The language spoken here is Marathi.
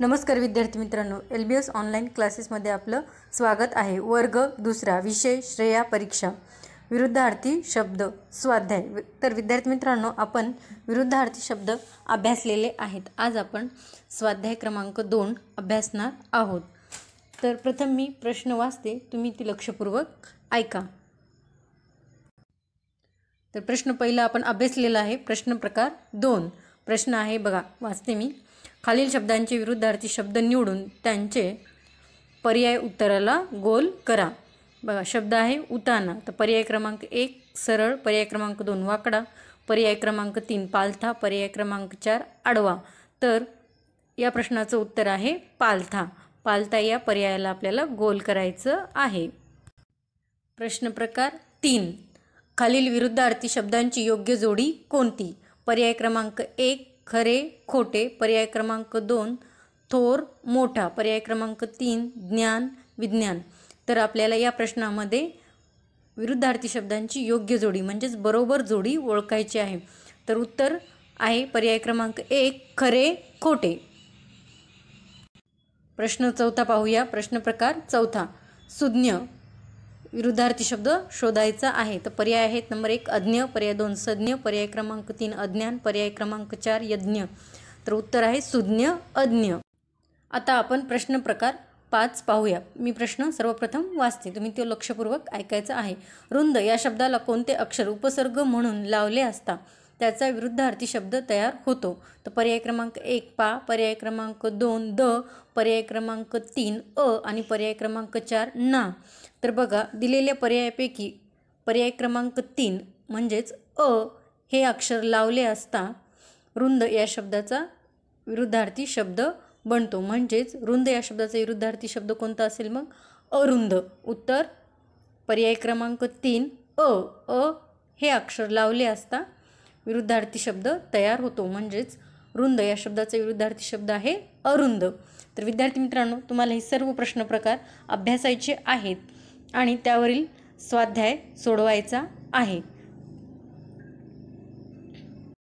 नमस्कार विद्यार्थी मित्रांनो एल बी एस ऑनलाईन क्लासेसमध्ये आपलं स्वागत आहे वर्ग दुसरा विषय श्रेया परीक्षा विरुद्धार्थी शब्द स्वाध्याय तर विद्यार्थी मित्रांनो आपण विरुद्धार्थी शब्द अभ्यासलेले आहेत आज आपण स्वाध्याय क्रमांक दोन अभ्यासणार आहोत तर प्रथम मी प्रश्न वाचते तुम्ही ती लक्षपूर्वक ऐका तर प्रश्न पहिला आपण अभ्यासलेला आहे प्रश्न प्रकार दोन प्रश्न आहे बघा वाचते मी खालील शब्दांचे विरुद्धार्थी शब्द निवडून त्यांचे पर्याय उत्तराला गोल करा बघा शब्द आहे उताना तर पर्याय क्रमांक एक सरळ पर्याय क्रमांक दोन वाकडा पर्याय क्रमांक तीन पालथा पर्याय क्रमांक चार आडवा तर या प्रश्नाचं उत्तर आहे पालथा पालथा या पर्यायाला आपल्याला गोल करायचं आहे प्रश्न प्रकार तीन खालील विरुद्धार्थी शब्दांची योग्य जोडी कोणती पर्याय क्रमांक एक खरे खोटे पर्याय क्रमांक दोन थोर मोठा पर्याय क्रमांक तीन ज्ञान विज्ञान तर आपल्याला या प्रश्नामध्ये विरुद्धार्थी शब्दांची योग्य जोडी म्हणजेच बरोबर जोडी ओळखायची आहे तर उत्तर आहे पर्याय क्रमांक एक खरे खोटे प्रश्न चौथा पाहूया प्रश्न प्रकार चौथा सुज्ञ विरुद्धार्थी शब्द शोधायचा आहे तर पर्याय आहेत नंबर एक अज्ञ पर्याय दोन सज्ञ पर्याय क्रमांक तीन अज्ञान पर्याय क्रमांक चार यज्ञ तर उत्तर आहे सुज्ञ अज्ञ आता आपण प्रश्न प्रकार पाच पाहूया मी प्रश्न सर्वप्रथम वाचते तुम्ही तो लक्षपूर्वक ऐकायचं आहे रुंद या शब्दाला कोणते अक्षर उपसर्ग म्हणून लावले असता त्याचा विरुद्धार्थी शब्द तयार होतो तर पर्याय क्रमांक एक पा पर्याय क्रमांक दोन द पर्याय क्रमांक तीन अ आणि पर्याय क्रमांक चार ना तर बघा दिलेल्या पर्यायापैकी पर्याय क्रमांक तीन म्हणजेच अ हे अक्षर लावले असता रुंद या शब्दाचा विरुद्धार्थी शब्द बनतो म्हणजेच रुंद या शब्दाचा विरुद्धार्थी शब्द कोणता असेल मग अरुंद उत्तर पर्याय क्रमांक तीन अ अ हे अक्षर लावले असता विरुद्धार्थी शब्द तयार होतो म्हणजेच रुंद या शब्दाचा विरुद्धार्थी शब्द आहे अरुंद तर विद्यार्थी मित्रांनो तुम्हाला हे सर्व प्रश्न प्रकार अभ्यासायचे आहेत आणि त्यावरील स्वाध्याय सोडवायचा आहे